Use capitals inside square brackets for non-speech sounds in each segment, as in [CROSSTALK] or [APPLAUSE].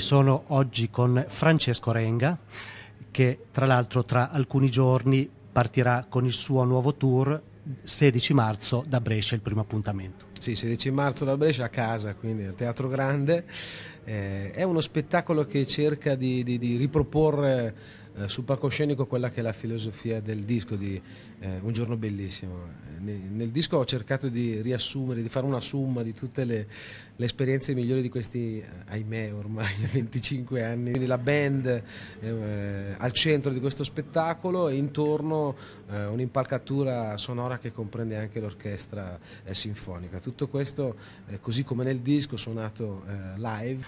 Sono oggi con Francesco Renga che tra l'altro tra alcuni giorni partirà con il suo nuovo tour 16 marzo da Brescia, il primo appuntamento. Sì, 16 marzo da Brescia a casa, quindi al Teatro Grande. Eh, è uno spettacolo che cerca di, di, di riproporre eh, sul palcoscenico quella che è la filosofia del disco di eh, Un giorno bellissimo. Eh, nel, nel, disco ho cercato di riassumere, di fare una somma di tutte le, le, esperienze migliori di questi, eh, ahimè ormai 25 [LAUGHS] anni, quindi la band eh, eh, al centro di questo spettacolo e intorno un'impalcatura sonora che comprende anche l'orchestra sinfonica. Tutto questo, così come nel disco, suonato live.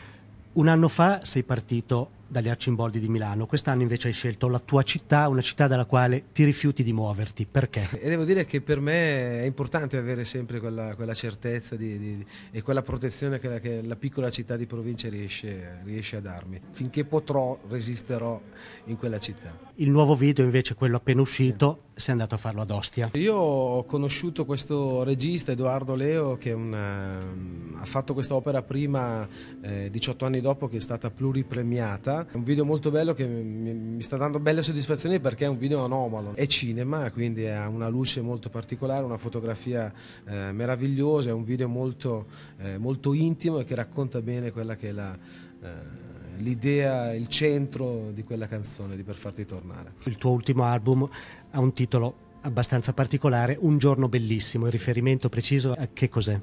Un anno fa sei partito dagli Arcimboldi di Milano. Quest'anno invece hai scelto la tua città, una città dalla quale ti rifiuti di muoverti. Perché? E devo dire che per me è importante avere sempre quella, quella certezza di, di, e quella protezione che la, che la, piccola città di provincia riesce, riesce a darmi. Finché potrò resisterò in quella città. Il nuovo video invece, quello appena uscito, sì. sei andato a farlo ad Ostia. Io ho conosciuto questo regista Edoardo Leo che una, ehm, ha fatto questa opera prima eh, 18 anni dopo che è stata pluripremiata è un video molto bello che mi, mi sta dando belle soddisfazioni perché è un video anomalo. È cinema, quindi ha una luce molto particolare, una fotografia eh, meravigliosa, è un video molto, eh, molto intimo e che racconta bene quella che è la... Eh, l'idea, il centro di quella canzone, di Per farti tornare. Il tuo ultimo album ha un titolo abbastanza particolare, Un giorno bellissimo, il riferimento preciso a che cos'è?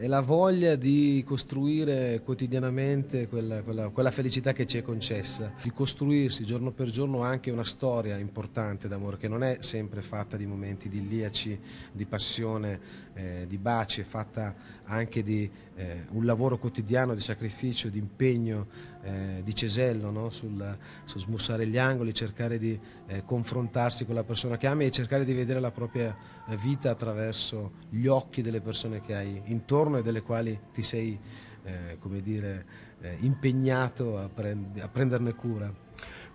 è la voglia di costruire quotidianamente quella, quella, quella felicità che ci è concessa, di costruirsi giorno per giorno anche una storia importante d'amore che non è sempre fatta di momenti idilliaci, di passione, eh, di baci, è fatta anche di eh, un lavoro quotidiano, di sacrificio, di impegno, eh, di cesello, no? sul, sul, smussare gli angoli, cercare di eh, confrontarsi con la persona che ami e cercare di vedere la propria vita attraverso gli occhi delle persone che hai intorno forme delle quali ti sei eh, come dire, eh, impegnato a, prend a prenderne cura.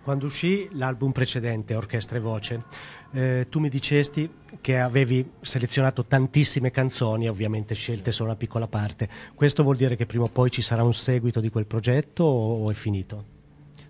Quando uscì l'album precedente, Orchestra e Voce, eh, tu mi dicesti che avevi selezionato tantissime canzoni, ovviamente scelte solo una piccola parte. Questo vuol dire che prima o poi ci sarà un seguito di quel progetto o è finito?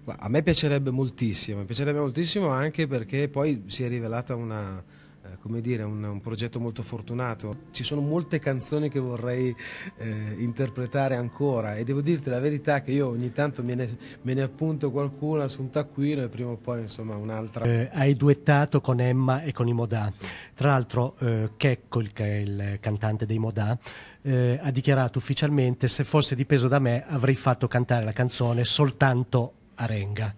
A me piacerebbe moltissimo, mi piacerebbe moltissimo anche perché poi si è rivelata una, eh, come dire, un, un, progetto molto fortunato. Ci sono molte canzoni che vorrei eh, interpretare ancora e devo dirti la verità che io ogni tanto me ne, me ne appunto qualcuna su un taccuino e prima o poi insomma un'altra. Eh, hai duettato con Emma e con i Modà. Tra l'altro eh, Checco, il, il cantante dei Modà, eh, ha dichiarato ufficialmente se fosse dipeso da me avrei fatto cantare la canzone soltanto Arenga.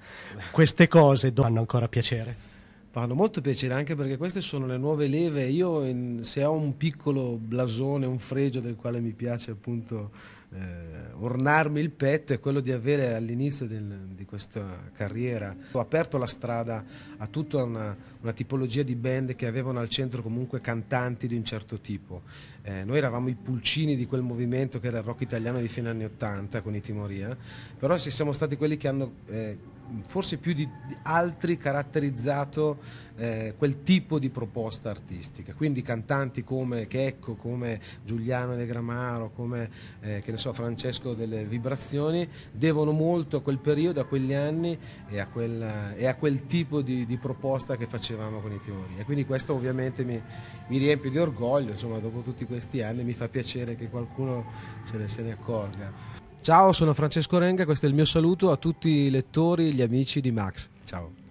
Queste cose fanno ancora piacere fanno molto piacere anche perché queste sono le nuove leve. Io in, se ho un piccolo blasone, un fregio del quale mi piace appunto eh, ornarmi il petto è quello di avere all'inizio del, di questa carriera ho aperto la strada a tutta una, una, tipologia di band che avevano al centro comunque cantanti di un certo tipo. Eh, noi eravamo i pulcini di quel movimento che era il rock italiano di fine anni 80 con i Timoria, però se siamo stati quelli che hanno... Eh, forse più di altri caratterizzato eh, quel tipo di proposta artistica. Quindi cantanti come Checco, come Giuliano De Gramaro, come eh, so, Francesco delle Vibrazioni, devono molto a quel periodo, a quegli anni e a, quella, e a quel tipo di, di, proposta che facevamo con i timori. E quindi questo ovviamente mi, mi riempie di orgoglio, insomma dopo tutti questi anni mi fa piacere che qualcuno se ne, se ne accorga. Ciao, sono Francesco Renga, questo è il mio saluto a tutti i lettori e gli amici di Max. Ciao.